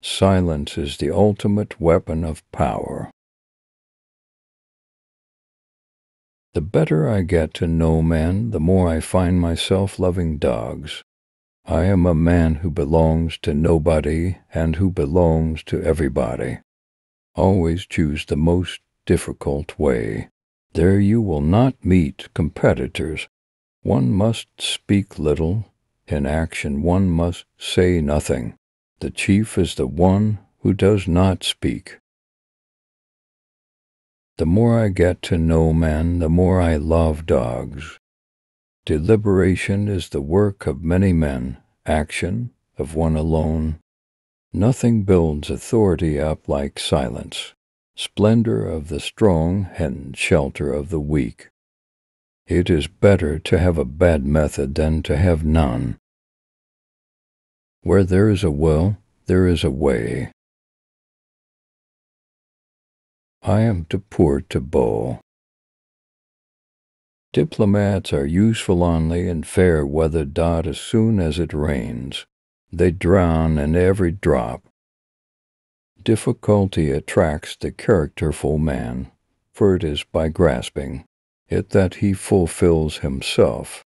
Silence is the ultimate weapon of power. The better I get to know men, the more I find myself loving dogs. I am a man who belongs to nobody and who belongs to everybody. Always choose the most difficult way. There you will not meet competitors. One must speak little. In action one must say nothing. The chief is the one who does not speak. The more I get to know men, the more I love dogs. Deliberation is the work of many men, action of one alone. Nothing builds authority up like silence, splendor of the strong and shelter of the weak. It is better to have a bad method than to have none. Where there is a will, there is a way. I am too poor to bow. Diplomats are useful only in fair weather dot as soon as it rains. They drown in every drop. Difficulty attracts the characterful man, for it is by grasping it that he fulfils himself.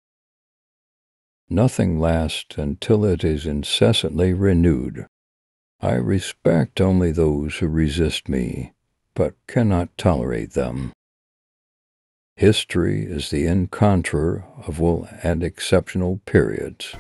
Nothing lasts until it is incessantly renewed. I respect only those who resist me, but cannot tolerate them. History is the encounter of will and exceptional periods.